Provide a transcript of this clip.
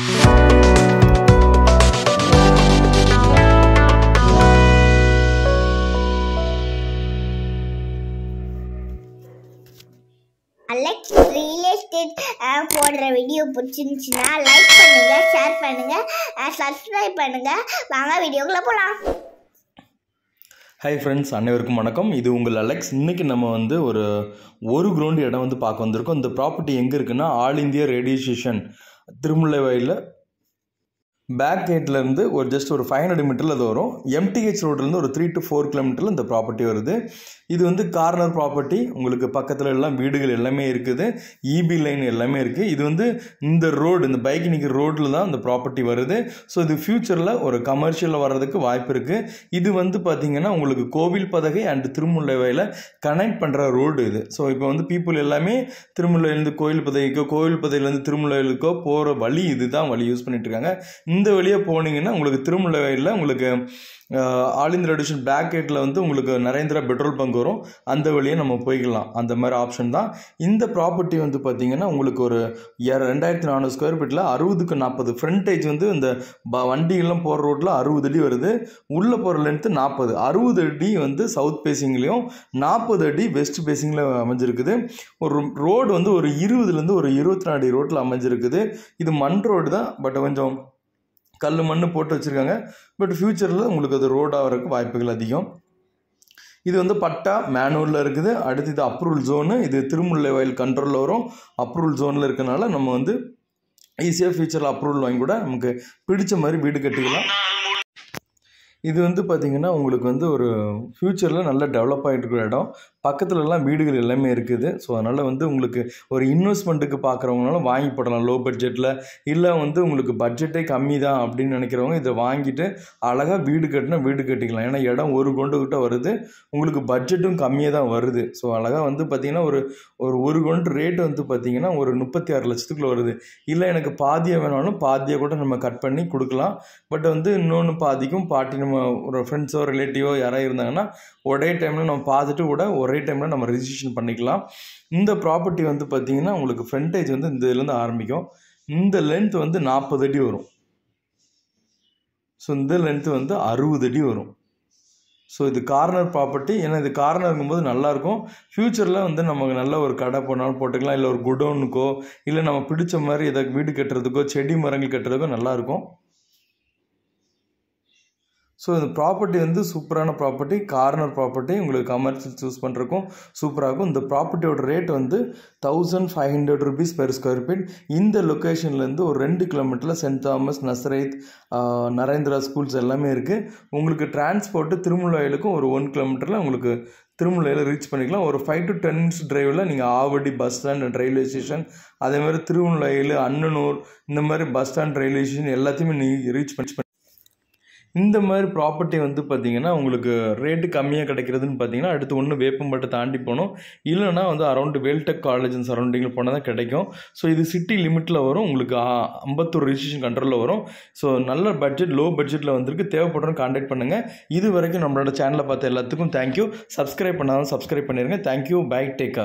Alex real estate போடுற video பிடிச்சிருந்துச்சுன்னா like பண்ணுங்க ஷேர் பண்ணுங்க சப்ஸ்கிரைப் பண்ணுங்க வாங்க வீடியோக்குள்ளே போகலாம் ஹை ஃப்ரெண்ட்ஸ் அனைவருக்கும் வணக்கம் இது உங்கள் அலெக்ஸ் இன்றைக்கி நம்ம வந்து ஒரு ஒரு க்ரௌண்டு இடம் வந்து பார்க்க வந்திருக்கோம் இந்த ப்ராப்பர்ட்டி எங்கே இருக்குன்னா ஆல் இந்தியா ரேடியோ ஸ்டேஷன் திருமுல்லை வாயிலில் பேக் கேட்லேருந்து ஒரு ஜஸ்ட் ஒரு ஃபைவ் ஹண்ட்ரட் மீட்டரில் அது வரும் எம்டிஹெச் ரோட்லேருந்து ஒரு த்ரீ டு ஃபோர் கிலோமீட்டரில் இந்த ப்ராப்பர்ட்டி வருது இது வந்து கார்னர் ப்ராப்பர்ட்டி உங்களுக்கு பக்கத்தில் எல்லாம் வீடுகள் எல்லாமே இருக்குது இபி e லைன் எல்லாமே இருக்குது இது வந்து இந்த ரோடு இந்த பைக் நிற்கிற ரோட்டில் தான் இந்த ப்ராப்பர்ட்டி வருது ஸோ இது ஃப்யூச்சரில் ஒரு கமர்ஷியலில் வர்றதுக்கு வாய்ப்பு இருக்குது இது வந்து பார்த்திங்கன்னா உங்களுக்கு கோவில் பதகை அண்ட் வயலில் கனெக்ட் பண்ணுற ரோடு இது ஸோ இப்போ வந்து பீப்புள் எல்லாமே திருமுல்லையிலேருந்து கோயில் பதவிக்கோ கோவில் பதவியிலேருந்து திருமுல்லைக்கோ போகிற வழி இது தான் வழி யூஸ் பண்ணிகிட்ருக்காங்க இந்த வழியாக போனீங்கன்னா உங்களுக்கு வயலில் உங்களுக்கு ஆல் இந்தியா ரெடிஷன் பேக்கெட்டில் வந்து உங்களுக்கு நரேந்திரா பெட்ரோல் பங்க் வரும் அந்த வழியே நம்ம போய்க்கலாம் அந்த மாதிரி ஆப்ஷன் தான் இந்த ப்ராப்பர்ட்டி வந்து பார்த்திங்கன்னா உங்களுக்கு ஒரு ரெண்டாயிரத்தி நானூறு ஸ்கொயர் ஃபீட்டில் அறுபதுக்கு நாற்பது ஃப்ரண்டேஜ் வந்து இந்த ப வண்டிகள்லாம் போகிற ரோட்டில் அறுபது அடி வருது உள்ளே போகிற லென்த்து நாற்பது அறுபது அடி வந்து சவுத் பேசிங்லேயும் நாற்பது அடி வெஸ்ட் பேசிங்கில் அமைஞ்சிருக்குது ஒரு ரோடு வந்து ஒரு இருபதுலேருந்து ஒரு இருபத்தி நாலு அடி ரோட்டில் அமைஞ்சிருக்குது இது மண் ரோடு தான் பட் கொஞ்சம் கல் மண் போட்டு வச்சுருக்காங்க பட் ஃப்யூச்சரில் உங்களுக்கு அது ரோடாகிறதுக்கு வாய்ப்புகள் அதிகம் இது வந்து பட்டா மேனூரில் இருக்குது அடுத்து இது அப்ரூவல் ஜோனு இது திருமுல்லை வயல் கண்ட்ரோலில் வரும் அப்ரூவல் ஜோனில் இருக்கனால நம்ம வந்து ஈஸியாக ஃப்யூச்சரில் அப்ரூவல் வாங்கி கூட நமக்கு பிடிச்ச மாதிரி வீடு கட்டிக்கலாம் இது வந்து பார்த்திங்கன்னா உங்களுக்கு வந்து ஒரு ஃப்யூச்சரில் நல்லா டெவலப் ஆகிட்டு இருக்கிற இடம் பக்கத்துலலாம் வீடுகள் எல்லாமே இருக்குது ஸோ அதனால் வந்து உங்களுக்கு ஒரு இன்வெஸ்ட்மெண்ட்டுக்கு பார்க்குறவங்களாலும் வாங்கி போடலாம் லோ பட்ஜெட்டில் இல்லை வந்து உங்களுக்கு பட்ஜெட்டே கம்மி தான் அப்படின்னு நினைக்கிறவங்க இதை வாங்கிட்டு அழகாக வீடு கட்டினா வீடு கட்டிக்கலாம் ஏன்னா இடம் ஒரு கொண்டு கிட்ட வருது உங்களுக்கு பட்ஜெட்டும் கம்மியாக தான் வருது ஸோ அழகாக வந்து பார்த்திங்கன்னா ஒரு ஒரு ஒரு கொண்டு ரேட்டு வந்து பார்த்திங்கன்னா ஒரு முப்பத்தி ஆறு லட்சத்துக்குள்ளே வருது இல்லை எனக்கு பாதியாக வேணாலும் பாதியாக கூட நம்ம கட் பண்ணி கொடுக்கலாம் பட் வந்து இன்னொன்று பாதிக்கும் பாட்டி நம்ம ஒரு ஃப்ரெண்ட்ஸோ ரிலேட்டிவோ யாராவது இருந்தாங்கன்னா ஒரே டைமில் நம்ம பார்த்துட்டு கூட ஒரே டைமில் நம்ம ரிஜிஸ்ட்ரேஷன் பண்ணிக்கலாம் இந்த ப்ராப்பர்ட்டி வந்து பார்த்திங்கன்னா உங்களுக்கு ஃப்ரண்டேஜ் வந்து இந்த இதுலேருந்து ஆரம்பிக்கும் இந்த லென்த் வந்து நாற்பது அடி வரும் ஸோ இந்த லென்த்து வந்து அறுபது அடி வரும் ஸோ இது கார்னர் ப்ராப்பர்ட்டி ஏன்னா இது கார்னருங்கும்போது நல்லாயிருக்கும் ஃப்யூச்சரில் வந்து நமக்கு நல்ல ஒரு கடை போனாலும் போட்டுக்கலாம் இல்லை ஒரு குடோனுக்கோ இல்லை நம்ம பிடிச்ச மாதிரி இதை வீடு கட்டுறதுக்கோ செடி மரங்கள் கட்டுறதுக்கோ நல்லாயிருக்கும் ஸோ இந்த ப்ராப்பர்ட்டி வந்து சூப்பரான ப்ராப்பர்ட்டி கார்னர் ப்ராப்பர்ட்டி உங்களுக்கு கமர்ஷியல் சூஸ் பண்ணுறக்கும் சூப்பராக இருக்கும் இந்த ப்ராப்பர்ட்டியோட ரேட் வந்து thousand five hundred rupees per square feet இந்த லொக்கேஷன்லேருந்து ஒரு ரெண்டு கிலோமீட்டரில் saint Thomas Nazareth Narendra schools எல்லாமே இருக்குது உங்களுக்கு டிரான்ஸ்போர்ட்டு திருமலையிலுக்கும் ஒரு ஒன் கிலோமீட்டரில் உங்களுக்கு திருமலையில் ரீச் பண்ணிக்கலாம் ஒரு ஃபைவ் டு டென் மினிட்ஸ் ட்ரைவில் நீங்கள் Avadi bus stand and railway station அதேமாதிரி திருமலையில் அன்னனூர் இந்த மாதிரி பஸ் ஸ்டாண்ட் ரயில்வே ஸ்டேஷன் எல்லாத்தையுமே நீங்கள் ரீச் பண்ணி இந்த மாதிரி ப்ராப்பர்ட்டி வந்து பார்த்திங்கன்னா உங்களுக்கு ரேட்டு கம்மியாக கிடைக்கிறதுன்னு பார்த்தீங்கன்னா அடுத்து ஒன்று வேப்பம்பட்டை தாண்டி போகணும் இல்லைனா வந்து அரௌண்ட் வேல்டெக் காலேஜ் அண்ட் சரௌண்டிங்கில் போனால் தான் கிடைக்கும் ஸோ இது சிட்டி லிமிட்டில் வரும் உங்களுக்கு ஐம்பத்தோரு ரிஜிஸ்ட்ரேஷன் கண்ட்ரோலில் வரும் ஸோ நல்ல பட்ஜெட் லோ பட்ஜெட்டில் வந்துருக்கு தேவைப்படுறோம் காண்டாக்ட் பண்ணுங்கள் இது வரைக்கும் நம்மளோட சேனலை பார்த்த எல்லாத்துக்கும் தேங்க்யூ சப்ஸ்கிரைப் பண்ணாலும் சப்ஸ்கிரைப் பண்ணிடுங்க தேங்க்யூ பை டேக்